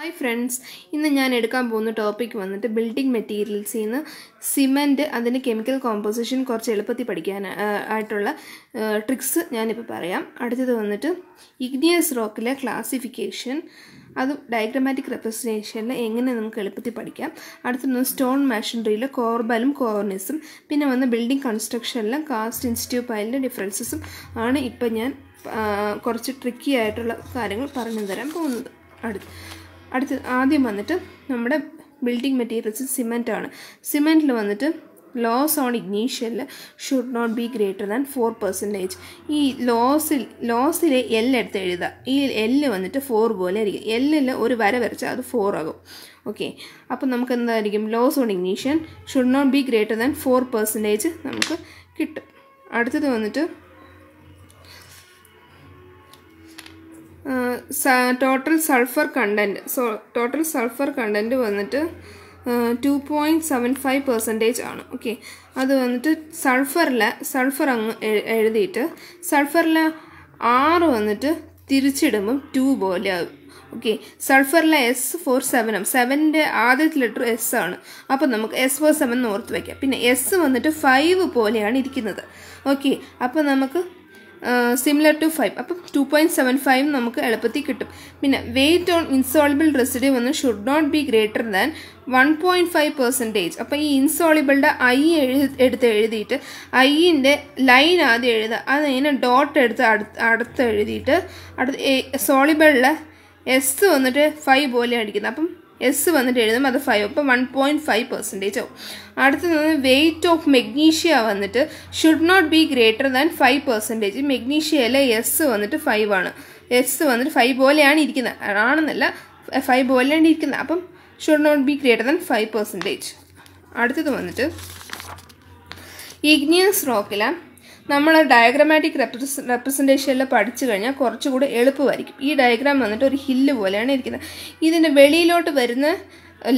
hi friends ഇന്ന് ഞാൻ എടുക്കാൻ പോകുന്ന ടോപ്പിക് വന്നിട്ട് ബിൽഡിംഗ് മെറ്റീരിയൽസിൽ നിന്ന് സിമെൻറ്റ് അതിൻ്റെ കെമിക്കൽ കോമ്പോസിഷൻ കുറച്ച് എളുപ്പത്തിൽ പഠിക്കാൻ ആയിട്ടുള്ള ട്രിക്സ് ഞാനിപ്പോൾ പറയാം അടുത്തത് വന്നിട്ട് ഇഗ്നിയസ് റോക്കിലെ ക്ലാസിഫിക്കേഷൻ അത് ഡയഗ്രമാറ്റിക് റെപ്രസെൻറ്റേഷനിൽ എങ്ങനെ നമുക്ക് എളുപ്പത്തിൽ പഠിക്കാം അടുത്തത് സ്റ്റോൺ മാഷനറിയിൽ കോർബലും കോർണിസും പിന്നെ വന്ന് ബിൽഡിംഗ് കൺസ്ട്രക്ഷനിലും കാസ്റ്റ് ഇൻസ്റ്റിറ്റ്യൂട്ട് പൈലിൻ്റെ ഡിഫറൻസസും ആണ് ഇപ്പം ഞാൻ കുറച്ച് ട്രിക്കി ആയിട്ടുള്ള കാര്യങ്ങൾ പറഞ്ഞു തരാൻ പോകുന്നത് അടുത്ത് അടുത്ത് ആദ്യം വന്നിട്ട് നമ്മുടെ ബിൽഡിംഗ് മെറ്റീരിയൽസ് സിമെൻ്റ് ആണ് സിമെൻറ്റിൽ വന്നിട്ട് ലോസ് ഓൺ ഇഗ്നീഷ്യനിൽ should not be greater than four percentage ഈ ലോസിൽ ലോസിലെ എൽ എടുത്ത് എഴുതുക ഈ എല്ല് വന്നിട്ട് ഫോർ പോലെ ആയിരിക്കും എല്ലിൽ ഒരു വര വരച്ചാൽ അത് ഫോർ ആകും ഓക്കെ അപ്പോൾ നമുക്ക് എന്തായിരിക്കും loss on ignition should not be greater than four percentage നമുക്ക് കിട്ടും അടുത്തത് വന്നിട്ട് total sulphur content so total sulphur content വന്നിട്ട് two point seven five percentage ആണ് ഓക്കെ അത് വന്നിട്ട് സൾഫറിൽ സൾഫർ അങ്ങ് എഴുതിയിട്ട് സൾഫറിൽ ആറ് വന്നിട്ട് തിരിച്ചിടുമ്പം ടു പോലെ ആകും ഓക്കെ സൾഫറിലെ എസ് ഫോർ സെവനും സെവൻ്റെ ആദ്യത്തെ ലെറ്റർ എസ് ആണ് അപ്പോൾ നമുക്ക് എസ് ഫോർ സെവൻ എന്ന് ഓർത്ത് വയ്ക്കാം പിന്നെ എസ് വന്നിട്ട് ഫൈവ് പോലെയാണ് ഇരിക്കുന്നത് ഓക്കെ അപ്പോൾ നമുക്ക് സിമിലർ ടു ഫൈവ് അപ്പം ടു പോയിൻറ്റ് സെവൻ ഫൈവ് നമുക്ക് എളുപ്പത്തിൽ കിട്ടും പിന്നെ വെയ്റ്റ് ഓൺ ഇൻസോളിബിൾ റെസിഡ്യൂ ഒന്ന് should not be greater than one point five percentage അപ്പം ഈ ഇൻസോളിബിളുടെ ഐ എഴുതി എടുത്ത് എഴുതിയിട്ട് ഐയിൻ്റെ ലൈൻ ആദ്യം എഴുതുക അത് അതിനെ ഡോട്ട് എടുത്ത് അടുത്ത് അടുത്ത് എഴുതിയിട്ട് അടുത്ത് സോളിബിളിലെ എസ് വന്നിട്ട് ഫൈവ് പോലെ അടിക്കുന്നത് അപ്പം എസ് വന്നിട്ട് എഴുതും അത് ഫൈവ് അപ്പോൾ വൺ പോയിൻറ്റ് ഫൈവ് പെർസെൻറ്റേജ് ആവും അടുത്തത് വെയ്റ്റ് ഓഫ് മെഗ്നീഷ്യ വന്നിട്ട് should not be greater than five percentage മെഗ്നീഷ്യയിലെ എസ് വന്നിട്ട് ഫൈവ് ആണ് എസ് വന്നിട്ട് ഫൈവ് പോലെയാണ് ഇരിക്കുന്നത് ആണെന്നല്ല ഫൈവ് പോലെയാണ് ഇരിക്കുന്നത് അപ്പം should not be greater than five percentage അടുത്തത് വന്നിട്ട് ഇഗ്നിയസ് റോക്കിലാണ് നമ്മൾ ഡയഗ്രമാറ്റിക് റെപ്രസ് റെപ്രസെൻറ്റേഷനിൽ പഠിച്ചു കഴിഞ്ഞാൽ കുറച്ചുകൂടി എളുപ്പമായിരിക്കും ഈ ഡയഗ്രാം വന്നിട്ട് ഒരു ഹില്ല് പോലെയാണ് ഇരിക്കുന്നത് ഇതിൻ്റെ വെളിയിലോട്ട് വരുന്ന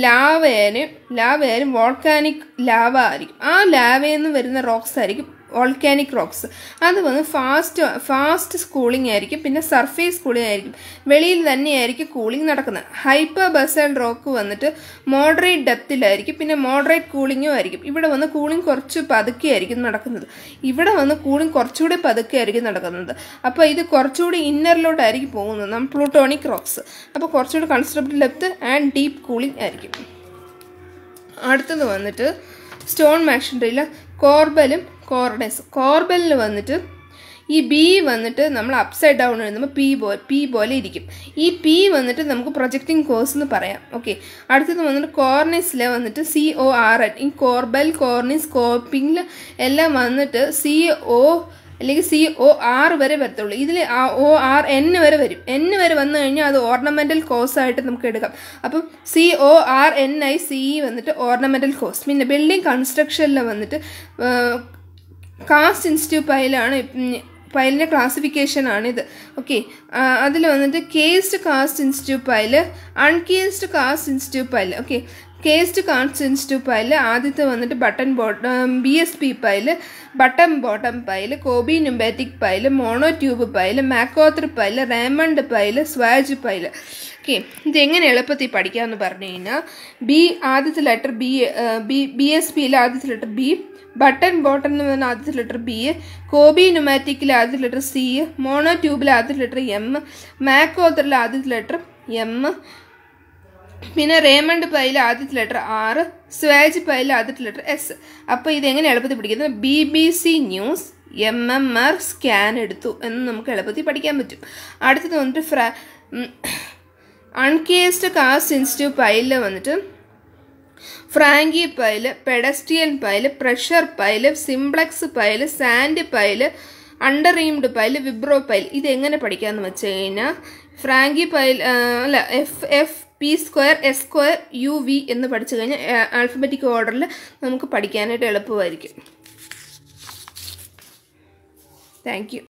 ലാവയാലും ലാവയാലും വോൾക്കാനിക് ലാവ ആയിരിക്കും ആ ലാവയിൽ നിന്ന് വരുന്ന റോക്സ് ആയിരിക്കും വോൾക്കാനിക് റോക്സ് അത് വന്ന് ഫാസ്റ്റ് ഫാസ്റ്റ് സ്കൂളിംഗ് ആയിരിക്കും പിന്നെ സർഫേസ് കൂളിംഗ് ആയിരിക്കും വെളിയിൽ തന്നെയായിരിക്കും കൂളിംഗ് നടക്കുന്നത് ഹൈപ്പർ ബസൽ റോക്ക് വന്നിട്ട് മോഡറേറ്റ് ഡെപ്തിലായിരിക്കും പിന്നെ മോഡറേറ്റ് കൂളിങ്ങും ആയിരിക്കും ഇവിടെ വന്ന് കൂളിംഗ് കുറച്ച് പതുക്കെ ആയിരിക്കും നടക്കുന്നത് ഇവിടെ വന്ന് കൂളിംഗ് കുറച്ചുകൂടി പതുക്കെ ആയിരിക്കും നടക്കുന്നത് അപ്പോൾ ഇത് കുറച്ചുകൂടി ഇന്നറിലോട്ടായിരിക്കും പോകുന്നത് നമ്മൾ പ്ലൂട്ടോണിക് റോക്സ് അപ്പോൾ കുറച്ചുകൂടി considerable depth and deep cooling ആയിരിക്കും അടുത്തത് വന്നിട്ട് സ്റ്റോൺ മാഷിൻ്റെയിൽ കോർബലും കോർഡസ് കോർബലിൽ വന്നിട്ട് ഈ ബി വന്നിട്ട് നമ്മൾ അപ്സൈഡ് ഡൗൺ എഴുതുമ്പോൾ പി പോ പി പോലെ ഇരിക്കും ഈ പി വന്നിട്ട് നമുക്ക് പ്രൊജക്റ്റിംഗ് കോഴ്സ് എന്ന് പറയാം ഓക്കെ അടുത്തത് വന്നിട്ട് കോർണിസിലെ വന്നിട്ട് C O R N E corbel cornice കോപ്പിങ്ങിൽ എല്ലാം വന്നിട്ട് സി ഒ അല്ലെങ്കിൽ സി ഒ ആർ വരെ വരത്തുള്ളൂ ഇതിൽ ആ ഒ ആർ എൻ വരെ വരും എൻ വരെ വന്നു കഴിഞ്ഞാൽ അത് ഓർണമെൻ്റൽ കോസ് ആയിട്ട് നമുക്ക് എടുക്കാം അപ്പം C O R N I C E വന്നിട്ട് ഓർണമെൻ്റൽ കോസ് പിന്നെ ബിൽഡിംഗ് കൺസ്ട്രക്ഷനിൽ വന്നിട്ട് കാസ്റ്റ് ഇൻസ്റ്റിറ്റ്യൂട്ട് പൈലാണ് പൈലിൻ്റെ ക്ലാസിഫിക്കേഷനാണിത് ഓക്കെ അതിൽ വന്നിട്ട് cased cast institute pile uncased cast institute pile okay cast കോൺസ്റ്റൻസ്റ്റു പൈൽ ആദ്യത്തെ വന്നിട്ട് button bottom B S P pile button bottom pile Cobi pneumatic pile mono tube pile MacArthur pile Raymond pile swage pile okay ഇതെങ്ങനെ എളുപ്പത്തിൽ പഠിക്കാമെന്ന് പറഞ്ഞു കഴിഞ്ഞാൽ B ആദ്യത്തെ letter B B B S പിയിലെ ആദ്യത്തെ ലെറ്റർ ബി ബട്ടൺ ബോട്ടൺ എന്ന് പറഞ്ഞാൽ ആദ്യത്തെ ലെറ്റർ ബി കോബി ന്യൂമാറ്റിക്കിൽ ആദ്യത്തെ ലെറ്റർ സി മോണോ ട്യൂബിലെ ആദ്യത്തെ ലെറ്റർ എം മാക്കോത്തറിലെ ആദ്യത്തെ ലെറ്റർ എം പിന്നെ റേമണ്ട് പൈൽ ആദ്യത്തെ ലെറ്റർ ആറ് സ്വേജ് പൈൽ ആദ്യത്തെ ലെറ്റർ എസ് അപ്പോൾ ഇതെങ്ങനെ എളുപ്പത്തിൽ പിടിക്കുന്നത് B B C news M M R scan എടുത്തു എന്ന് നമുക്ക് എളുപ്പത്തിൽ പഠിക്കാൻ പറ്റും അടുത്തത് വന്നിട്ട് ഫ്ര അൺകേസ്ഡ് കാസ്റ്റ് ഇൻസ്റ്റിറ്റ്യൂട്ട് പൈലിൽ വന്നിട്ട് Franki pile pedestal pile pressure pile simplex pile sand pile under reamed pile vibro pile ഇതെങ്ങനെ പഠിക്കാമെന്ന് വെച്ച് കഴിഞ്ഞാൽ ഫ്രാങ്കി പൈൽ അല്ല F F P square S square U V എന്ന് പഠിച്ചു കഴിഞ്ഞാൽ ആൽഫബറ്റിക് ഓർഡറിൽ നമുക്ക് പഠിക്കാനായിട്ട് എളുപ്പമായിരിക്കും താങ്ക്